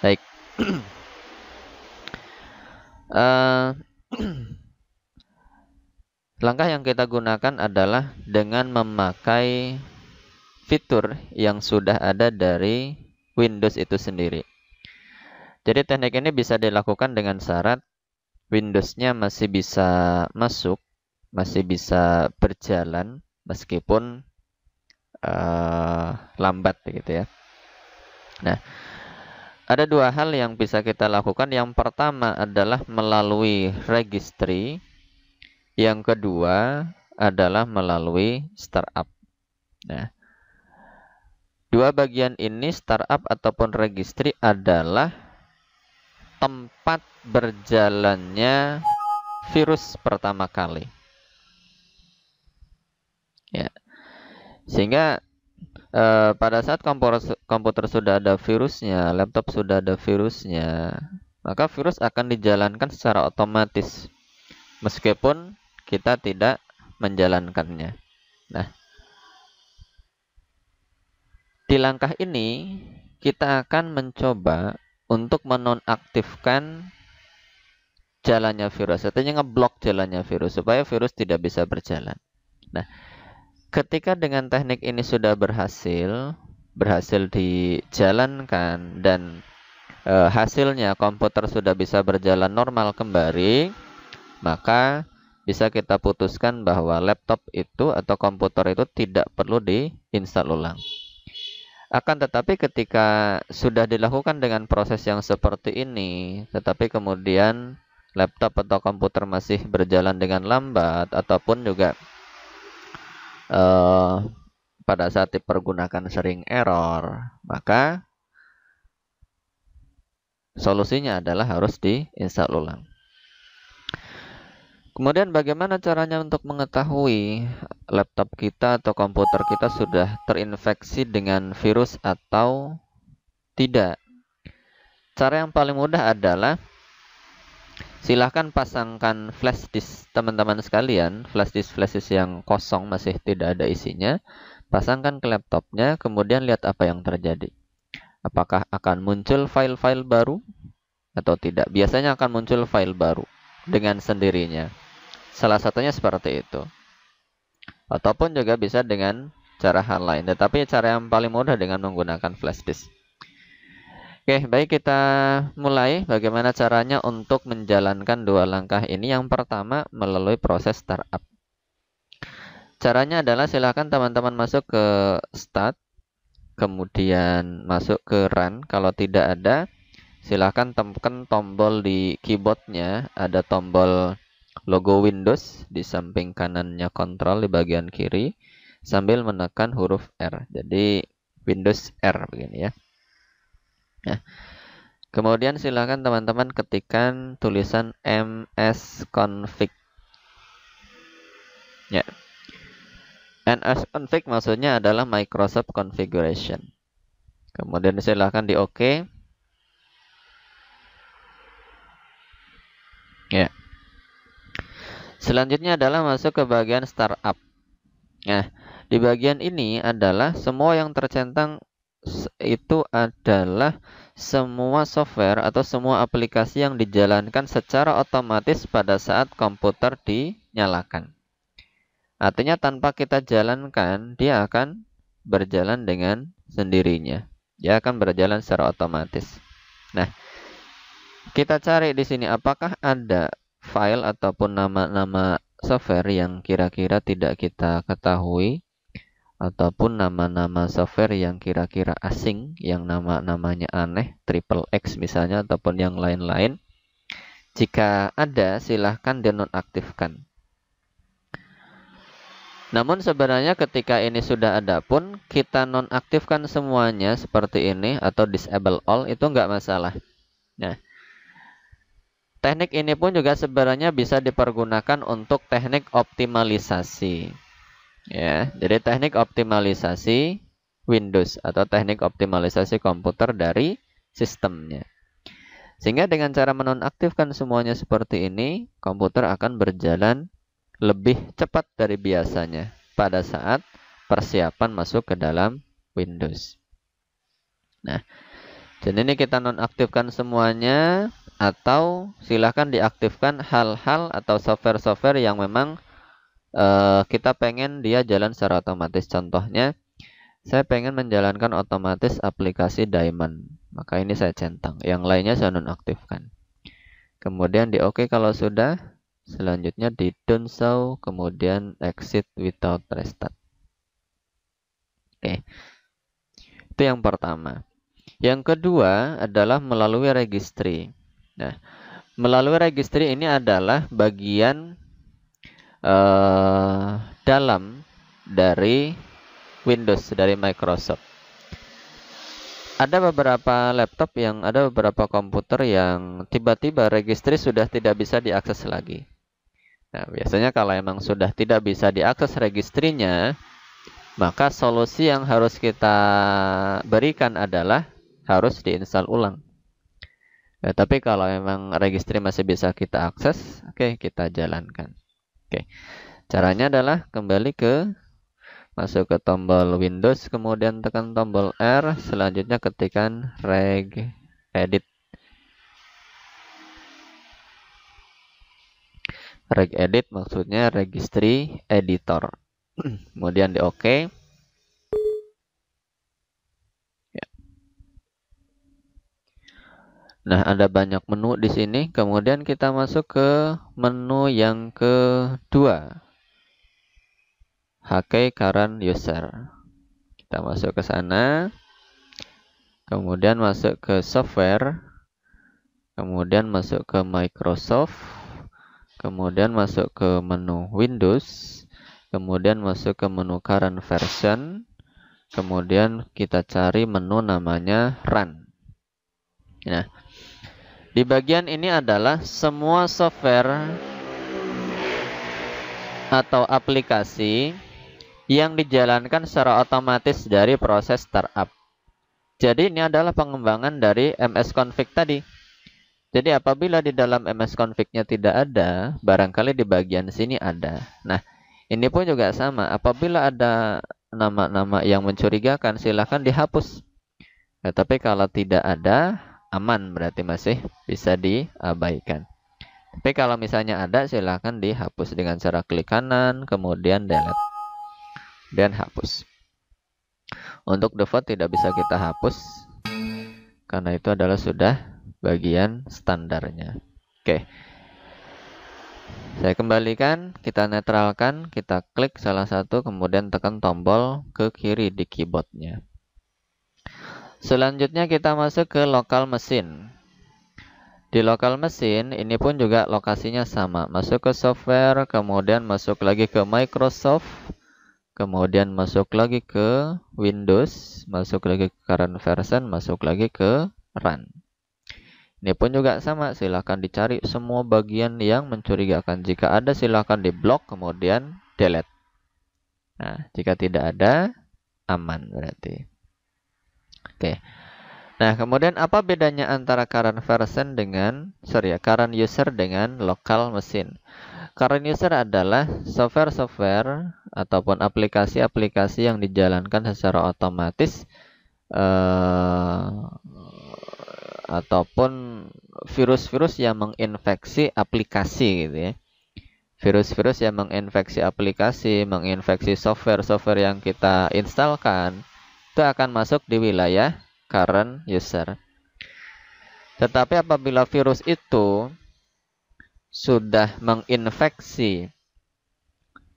Baik. uh, langkah yang kita gunakan adalah dengan memakai fitur yang sudah ada dari Windows itu sendiri. Jadi teknik ini bisa dilakukan dengan syarat Windows-nya masih bisa masuk, masih bisa berjalan meskipun uh, lambat gitu ya. Nah, ada dua hal yang bisa kita lakukan. Yang pertama adalah melalui registry. Yang kedua adalah melalui startup. Nah, dua bagian ini startup ataupun registry adalah tempat berjalannya virus pertama kali. Ya. Sehingga Eh, pada saat komputer, komputer sudah ada virusnya, laptop sudah ada virusnya, maka virus akan dijalankan secara otomatis meskipun kita tidak menjalankannya. Nah, di langkah ini kita akan mencoba untuk menonaktifkan jalannya virus, artinya ngeblok jalannya virus supaya virus tidak bisa berjalan. Nah, Ketika dengan teknik ini sudah berhasil, berhasil dijalankan dan e, hasilnya komputer sudah bisa berjalan normal kembali, maka bisa kita putuskan bahwa laptop itu atau komputer itu tidak perlu diinstal ulang. Akan tetapi ketika sudah dilakukan dengan proses yang seperti ini, tetapi kemudian laptop atau komputer masih berjalan dengan lambat ataupun juga eh, pada saat dipergunakan sering error, maka solusinya adalah harus diinstal ulang. Kemudian bagaimana caranya untuk mengetahui laptop kita atau komputer kita sudah terinfeksi dengan virus atau tidak? Cara yang paling mudah adalah silahkan pasangkan flash disk teman-teman sekalian flash disk flash disk yang kosong masih tidak ada isinya pasangkan ke laptopnya kemudian lihat apa yang terjadi apakah akan muncul file-file baru atau tidak biasanya akan muncul file baru dengan sendirinya salah satunya seperti itu ataupun juga bisa dengan cara hal lain tetapi cara yang paling mudah dengan menggunakan flash disk Oke, baik kita mulai bagaimana caranya untuk menjalankan dua langkah ini. Yang pertama, melalui proses startup. Caranya adalah silakan teman-teman masuk ke start, kemudian masuk ke run. Kalau tidak ada, silakan tekan tombol di keyboardnya. Ada tombol logo Windows di samping kanannya kontrol di bagian kiri sambil menekan huruf R. Jadi Windows R begini ya. Ya. Kemudian silakan teman-teman ketikkan tulisan ms config. Ya. config maksudnya adalah Microsoft Configuration. Kemudian silahkan di OK. Ya. Selanjutnya adalah masuk ke bagian startup. Nah, di bagian ini adalah semua yang tercentang itu adalah semua software atau semua aplikasi yang dijalankan secara otomatis pada saat komputer dinyalakan. Artinya tanpa kita jalankan, dia akan berjalan dengan sendirinya. Dia akan berjalan secara otomatis. Nah, kita cari di sini apakah ada file ataupun nama-nama software yang kira-kira tidak kita ketahui ataupun nama-nama software yang kira-kira asing, yang nama-namanya aneh, triple X misalnya, ataupun yang lain-lain. Jika ada, silahkan dinonaktifkan. Namun sebenarnya ketika ini sudah ada pun, kita nonaktifkan semuanya seperti ini, atau disable all, itu nggak masalah. Nah, teknik ini pun juga sebenarnya bisa dipergunakan untuk teknik optimalisasi. Ya, jadi teknik optimalisasi Windows atau teknik optimalisasi komputer dari sistemnya. Sehingga dengan cara menonaktifkan semuanya seperti ini, komputer akan berjalan lebih cepat dari biasanya pada saat persiapan masuk ke dalam Windows. Nah, jadi ini kita nonaktifkan semuanya atau silahkan diaktifkan hal-hal atau software-software yang memang uh, kita pengen dia jalan secara otomatis. Contohnya, saya pengen menjalankan otomatis aplikasi Diamond. Maka ini saya centang. Yang lainnya saya nonaktifkan. Kemudian di OK kalau sudah. Selanjutnya di Don't Show, kemudian Exit Without Restart. Oke, okay. itu yang pertama. Yang kedua adalah melalui registry. Nah, melalui registry ini adalah bagian uh, dalam dari Windows dari Microsoft. Ada beberapa laptop yang ada beberapa komputer yang tiba-tiba registry sudah tidak bisa diakses lagi. Nah, biasanya kalau emang sudah tidak bisa diakses registrinya, maka solusi yang harus kita berikan adalah harus diinstal ulang. Nah, tapi kalau emang registry masih bisa kita akses, oke okay, kita jalankan. Oke. Caranya adalah kembali ke masuk ke tombol Windows, kemudian tekan tombol R, selanjutnya ketikkan reg edit. Reg edit maksudnya registry editor. kemudian di OK. Nah, ada banyak menu di sini. Kemudian kita masuk ke menu yang kedua. HK current user. Kita masuk ke sana. Kemudian masuk ke software. Kemudian masuk ke Microsoft. Kemudian masuk ke menu Windows. Kemudian masuk ke menu current version kemudian kita cari menu namanya run. Nah, di bagian ini adalah semua software atau aplikasi yang dijalankan secara otomatis dari proses startup. Jadi ini adalah pengembangan dari MS Config tadi. Jadi apabila di dalam MS Config-nya tidak ada, barangkali di bagian sini ada. Nah, ini pun juga sama. Apabila ada nama-nama yang mencurigakan, silahkan dihapus. Ya, tapi kalau tidak ada, aman berarti masih bisa diabaikan. Tapi kalau misalnya ada silahkan dihapus dengan cara klik kanan kemudian delete dan hapus. Untuk default tidak bisa kita hapus karena itu adalah sudah bagian standarnya. Oke. Saya kembalikan, kita netralkan, kita klik salah satu kemudian tekan tombol ke kiri di keyboardnya. Selanjutnya kita masuk ke lokal mesin. Di lokal mesin ini pun juga lokasinya sama. Masuk ke software, kemudian masuk lagi ke Microsoft, kemudian masuk lagi ke Windows, masuk lagi ke current version, masuk lagi ke run. Ini pun juga sama, silahkan dicari semua bagian yang mencurigakan. Jika ada silahkan diblok kemudian delete. Nah, jika tidak ada aman berarti. Oke. Nah, kemudian apa bedanya antara current version dengan sorry ya, current user dengan lokal mesin? Current user adalah software-software ataupun aplikasi-aplikasi yang dijalankan secara otomatis eh ataupun virus-virus yang menginfeksi aplikasi gitu ya. Virus-virus yang menginfeksi aplikasi, menginfeksi software-software yang kita instalkan itu akan masuk di wilayah current user. Tetapi apabila virus itu sudah menginfeksi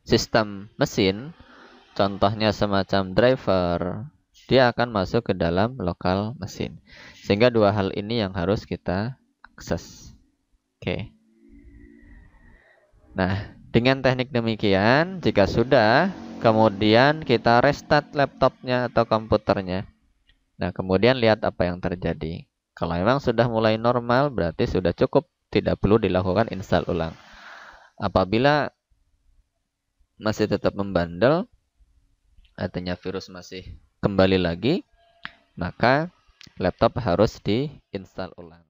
sistem mesin, contohnya semacam driver, dia akan masuk ke dalam lokal mesin. Sehingga dua hal ini yang harus kita akses. Oke. Okay. Nah, dengan teknik demikian, jika sudah Kemudian kita restart laptopnya atau komputernya. Nah, kemudian lihat apa yang terjadi. Kalau memang sudah mulai normal, berarti sudah cukup. Tidak perlu dilakukan install ulang. Apabila masih tetap membandel, artinya virus masih kembali lagi, maka laptop harus diinstal ulang.